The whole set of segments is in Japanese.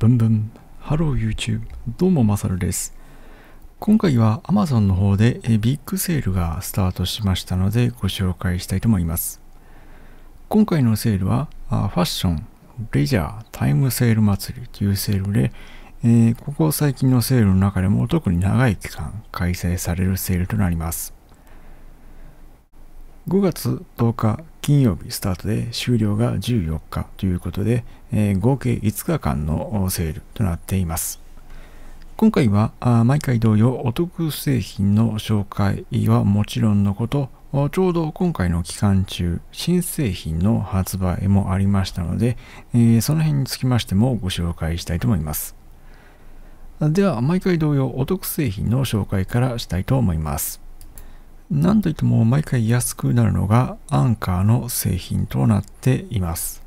ブンブン。ハロー YouTube。どうもまさるです。今回は Amazon の方でビッグセールがスタートしましたのでご紹介したいと思います。今回のセールはファッション、レジャー、タイムセール祭りというセールで、えここ最近のセールの中でも特に長い期間開催されるセールとなります。5月10日金曜日スタートで終了が14日ということで、えー、合計5日間のセールとなっています。今回は毎回同様お得製品の紹介はもちろんのことちょうど今回の期間中新製品の発売もありましたので、えー、その辺につきましてもご紹介したいと思いますでは毎回同様お得製品の紹介からしたいと思いますなんといっても毎回安くなるのがアンカーの製品となっています。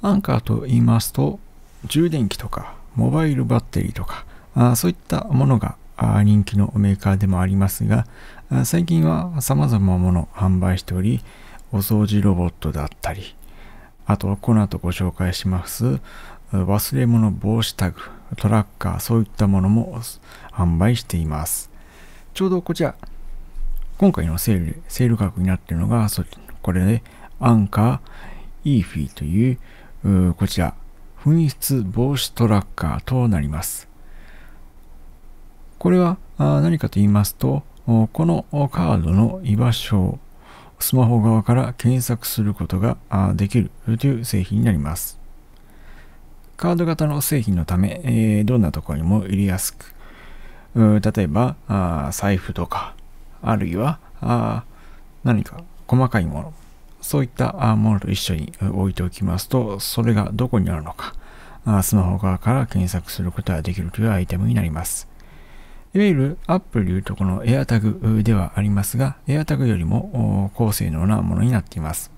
アンカーと言いますと、充電器とかモバイルバッテリーとか、あそういったものが人気のメーカーでもありますが、最近は様々なものを販売しており、お掃除ロボットだったり、あとはこの後ご紹介します忘れ物防止タグ、トラッカー、そういったものも販売しています。ちょうどこちら、今回のセール、セール価格になっているのが、これで、アンカー、イーフィーという、こちら、紛失防止トラッカーとなります。これは何かと言いますと、このカードの居場所をスマホ側から検索することができるという製品になります。カード型の製品のため、どんなところにも入れやすく、例えば財布とかあるいはあ何か細かいものそういったものと一緒に置いておきますとそれがどこにあるのかスマホ側から検索することができるというアイテムになりますいわゆる Apple でいうとこの AirTag ではありますが AirTag よりも高性能なものになっています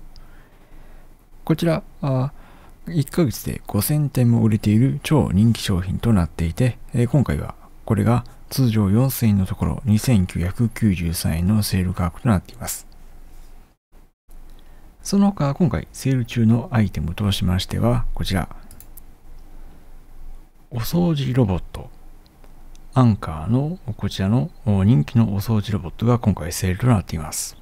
こちら1ヶ月で5000点も売れている超人気商品となっていて今回はこれが通常4000円のところ2993円のセール価格となっています。その他、今回セール中のアイテムとしましては、こちら。お掃除ロボット。アンカーのこちらの人気のお掃除ロボットが今回セールとなっています。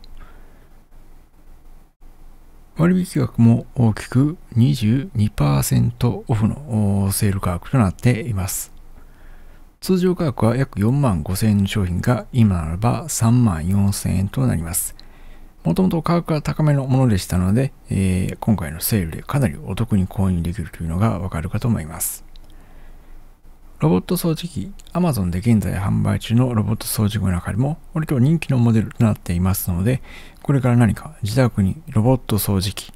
割引額も大きく22%オフのセール価格となっています。通常価格は約4万5000円の商品が今ならば3万4000円となります。もともと価格が高めのものでしたので、えー、今回のセールでかなりお得に購入できるというのがわかるかと思います。ロボット掃除機、Amazon で現在販売中のロボット掃除機の中でも割と人気のモデルとなっていますので、これから何か自宅にロボット掃除機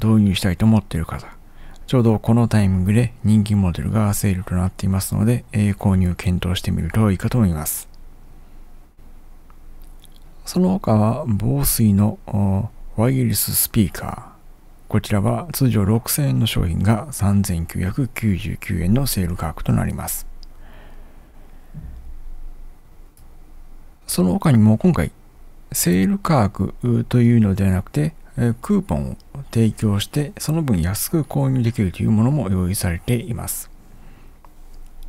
導入したいと思っている方、ちょうどこのタイミングで人気モデルがセールとなっていますので、えー、購入検討してみるといいかと思います。その他は防水のワイヤレススピーカー。こちらは通常6000円の商品が3999円のセール価格となります。その他にも今回、セール価格というのではなくて、クーポンを提供してその分安く購入できるというものも用意されています。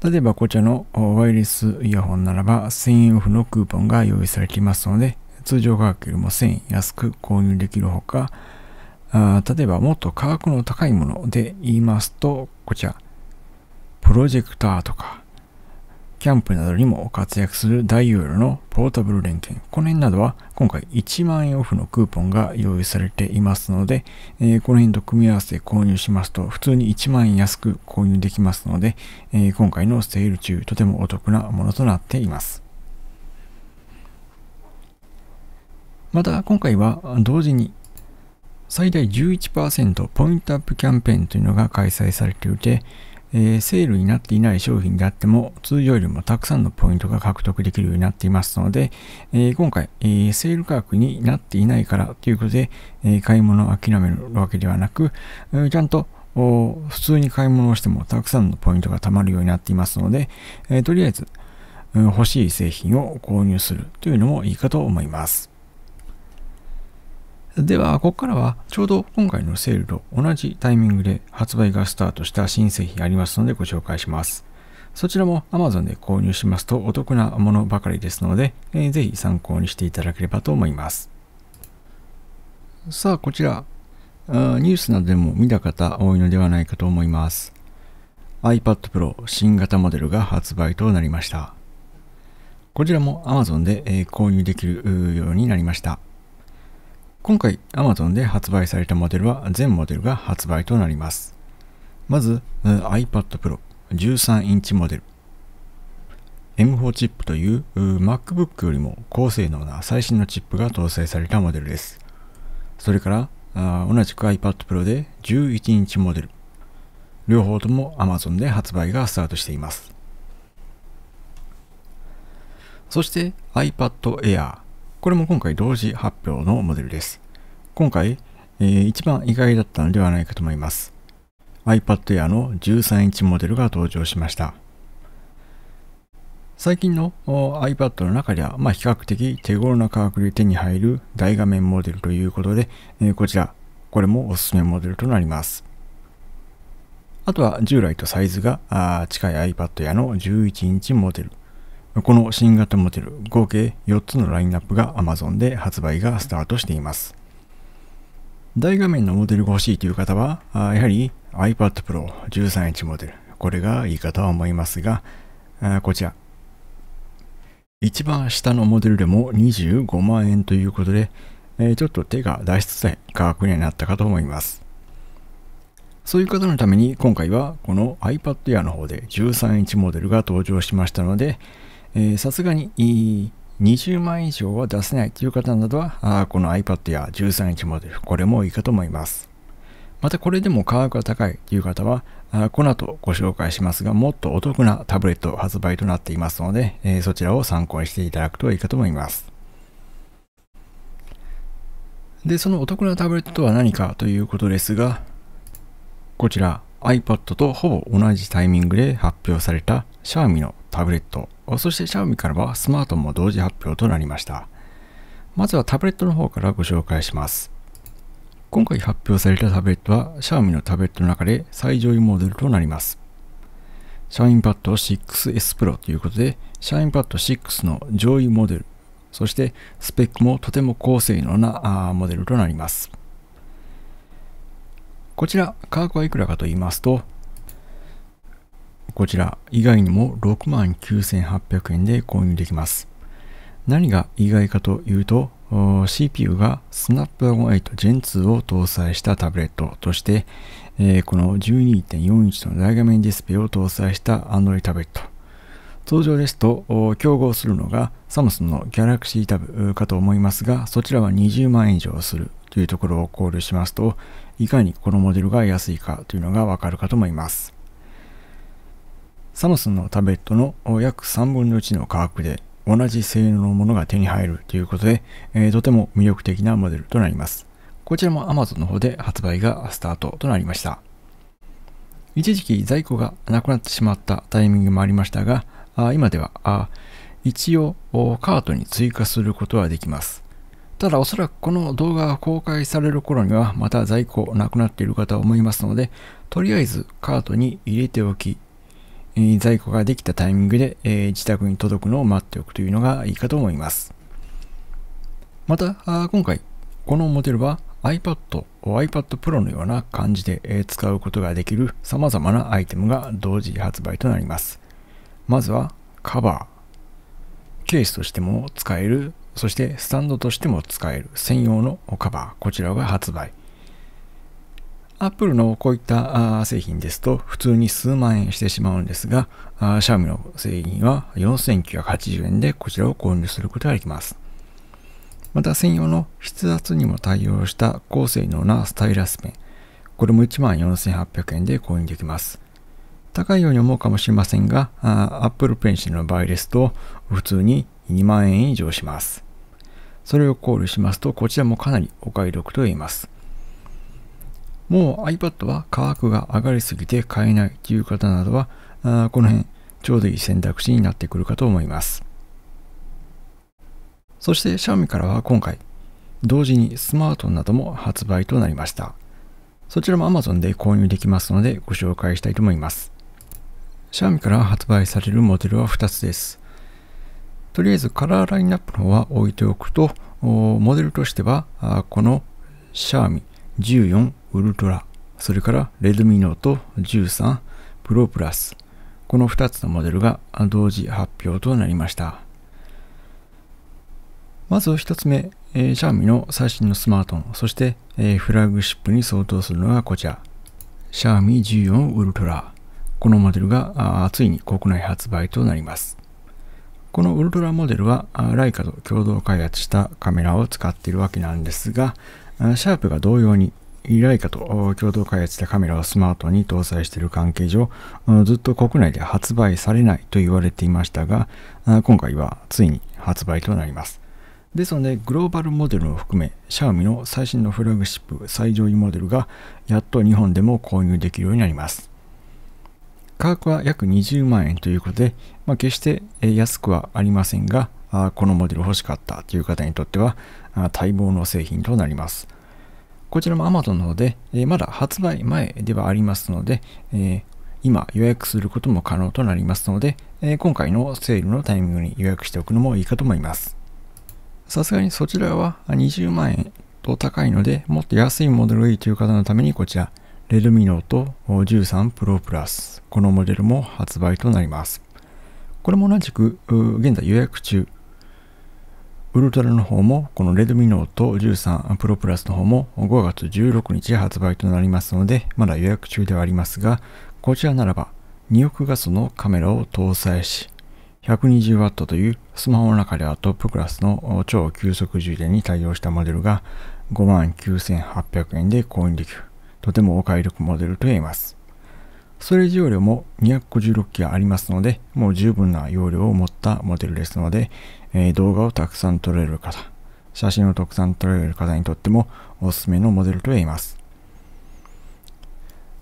例えばこちらのワイヤレスイヤホンならば1000円オフのクーポンが用意されていますので通常価格よりも1000円安く購入できるほかあ例えばもっと価格の高いもので言いますとこちらプロジェクターとかキャンプなどにも活躍する大容量のポータブル連携。この辺などは今回1万円オフのクーポンが用意されていますので、えー、この辺と組み合わせて購入しますと普通に1万円安く購入できますので、えー、今回のセール中とてもお得なものとなっています。また今回は同時に最大11%ポイントアップキャンペーンというのが開催されていて、えー、セールになっていない商品であっても通常よりもたくさんのポイントが獲得できるようになっていますので、えー、今回、えー、セール価格になっていないからということで、え買い物を諦めるわけではなく、えちゃんと普通に買い物をしてもたくさんのポイントが貯まるようになっていますので、えとりあえず、欲しい製品を購入するというのもいいかと思います。では、ここからはちょうど今回のセールと同じタイミングで発売がスタートした新製品ありますのでご紹介します。そちらも Amazon で購入しますとお得なものばかりですので、えー、ぜひ参考にしていただければと思います。さあ、こちら、ニュースなどでも見た方多いのではないかと思います。iPad Pro 新型モデルが発売となりました。こちらも Amazon で購入できるようになりました。今回 Amazon で発売されたモデルは全モデルが発売となります。まず iPad Pro 13インチモデル。M4 チップという MacBook よりも高性能な最新のチップが搭載されたモデルです。それから同じく iPad Pro で11インチモデル。両方とも Amazon で発売がスタートしています。そして iPad Air これも今回同時発表のモデルです。今回、えー、一番意外だったのではないかと思います。iPad Air の13インチモデルが登場しました。最近の iPad の中では、まあ、比較的手頃な価格で手に入る大画面モデルということで、えー、こちら、これもおすすめモデルとなります。あとは従来とサイズが近い iPad Air の11インチモデル。この新型モデル、合計4つのラインナップが Amazon で発売がスタートしています。大画面のモデルが欲しいという方は、やはり iPad Pro 13インチモデル、これがいいかとは思いますが、こちら。一番下のモデルでも25万円ということで、ちょっと手が出しつつい価格になったかと思います。そういう方のために今回はこの iPad Air の方で13インチモデルが登場しましたので、さすがに20万以上は出せないという方などは、あこの iPad や13インチモデル、これもいいかと思います。またこれでも価格が高いという方は、あこの後ご紹介しますが、もっとお得なタブレット発売となっていますので、えー、そちらを参考にしていただくといいかと思います。で、そのお得なタブレットとは何かということですが、こちら iPad とほぼ同じタイミングで発表された Xiaomi のタブレットそして Xiaomi からはスマートも同時発表となりました。まずはタブレットの方からご紹介します。今回発表されたタブレットは Xiaomi のタブレットの中で最上位モデルとなります。ShinePad 6S Pro ということで ShinePad 6の上位モデル、そしてスペックもとても高性能なモデルとなります。こちら、価格はいくらかと言いますと、こちら以外にも69,800円で購入できます。何が意外かというと、CPU が Snapdragon 8 Gen 2を搭載したタブレットとして、えー、この12.4インチの大画面ディスプレイを搭載した Android タブレット。通常ですと、競合するのがサムスンの Galaxy タブかと思いますが、そちらは20万円以上するというところを考慮しますと、いかにこのモデルが安いかというのがわかるかと思います。サムスンのタブレットの約3分の1の価格で同じ性能のものが手に入るということで、えー、とても魅力的なモデルとなります。こちらも Amazon の方で発売がスタートとなりました。一時期在庫がなくなってしまったタイミングもありましたが、あ今ではあ一応カートに追加することはできます。ただおそらくこの動画が公開される頃にはまた在庫なくなっているかと思いますので、とりあえずカートに入れておきえ在庫ができたタイミングで、え自宅に届くのを待っておくというのがいいかと思います。また、今回、このモデルは iPad、iPad Pro のような感じで使うことができる様々なアイテムが同時発売となります。まずはカバー。ケースとしても使える、そしてスタンドとしても使える専用のカバー。こちらが発売。アップルのこういった製品ですと普通に数万円してしまうんですが、シャムの製品は4980円でこちらを購入することができます。また専用の筆圧にも対応した高性能なスタイラスペン。これも14,800円で購入できます。高いように思うかもしれませんが、Apple Pencil の場合ですと普通に2万円以上します。それを考慮しますと、こちらもかなりお買い得と言えます。もう iPad は価格が上がりすぎて買えないという方などは、あこの辺ちょうどいい選択肢になってくるかと思います。そして Xiaomi からは今回、同時にスマートなども発売となりました。そちらも Amazon で購入できますのでご紹介したいと思います。Xiaomi から発売されるモデルは2つです。とりあえずカラーラインナップの方は置いておくと、モデルとしてはこの x i a o m 14ウルトラ、それからレドミノーと13プロプラス、この2つのモデルが同時発表となりました。まず1つ目、えー、シャーミの最新のスマートフォン、そして、えー、フラッグシップに相当するのがこちら、シャーミ14ウルトラ。このモデルがついに国内発売となります。このウルトラモデルはライカと共同開発したカメラを使っているわけなんですが、シャープが同様に、ライカと共同開発したカメラをスマートに搭載している関係上、ずっと国内で発売されないと言われていましたが、今回はついに発売となります。ですので、グローバルモデルを含め、シャーミの最新のフラグシップ最上位モデルが、やっと日本でも購入できるようになります。価格は約20万円ということで、まあ、決して安くはありませんが、あこのモデル欲しかったという方にとっては待望の製品となります。こちらも Amazon の方で、えまだ発売前ではありますので、え今予約することも可能となりますので、え今回のセールのタイミングに予約しておくのもいいかと思います。さすがにそちらは20万円と高いので、もっと安いモデルがいいという方のためにこちら、レルミノと13 Pro Plus。このモデルも発売となります。これも同じく現在予約中ウルトラの方も、このレドミノート13プロプラスの方も5月16日発売となりますので、まだ予約中ではありますが、こちらならば2億画素のカメラを搭載し、120W というスマホの中ではトップクラスの超急速充電に対応したモデルが59,800円で購入できる、とてもお買い得モデルと言えます。ストレージ容量も 256GB ありますので、もう十分な容量を持ったモデルですので、えー、動画をたくさん撮れる方、写真をたくさん撮れる方にとってもおすすめのモデルと言えます。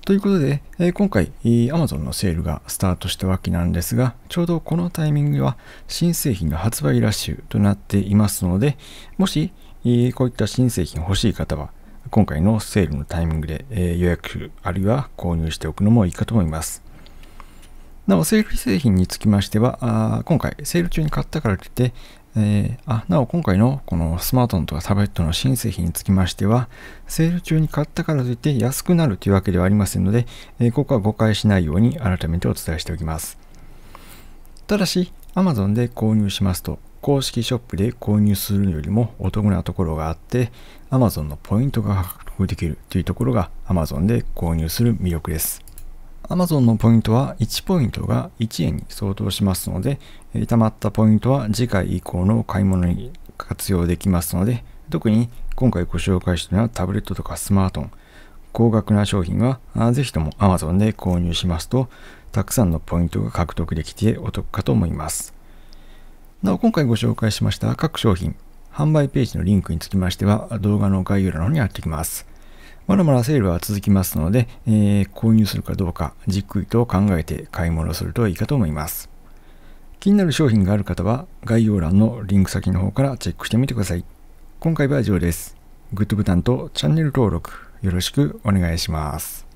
ということで、えー、今回 Amazon のセールがスタートしたわけなんですが、ちょうどこのタイミングは新製品が発売ラッシュとなっていますので、もし、こういった新製品欲しい方は、今回のセールのタイミングで、えー、予約あるいは購入しておくのもいいかと思います。なお、セール製品につきましては、あ今回セール中に買ったからといって、えー、あなお今回のこのスマートフォンとかタブレットの新製品につきましては、セール中に買ったからといって安くなるというわけではありませんので、えー、ここは誤解しないように改めてお伝えしておきます。ただし、Amazon で購入しますと、公式ショップで購入するよりもお得なところがあって Amazon のポイントが獲得できるというところが Amazon で購入する魅力です Amazon のポイントは1ポイントが1円に相当しますので、貯まったポイントは次回以降の買い物に活用できますので、特に今回ご紹介したようなタブレットとかスマートフォン、高額な商品はぜひとも Amazon で購入しますと、たくさんのポイントが獲得できてお得かと思います。なお今回ご紹介しました各商品、販売ページのリンクにつきましては動画の概要欄の方に貼ってきます。まだまだセールは続きますので、えー、購入するかどうかじっくりと考えて買い物するといいかと思います。気になる商品がある方は概要欄のリンク先の方からチェックしてみてください。今回は以上です。グッドボタンとチャンネル登録よろしくお願いします。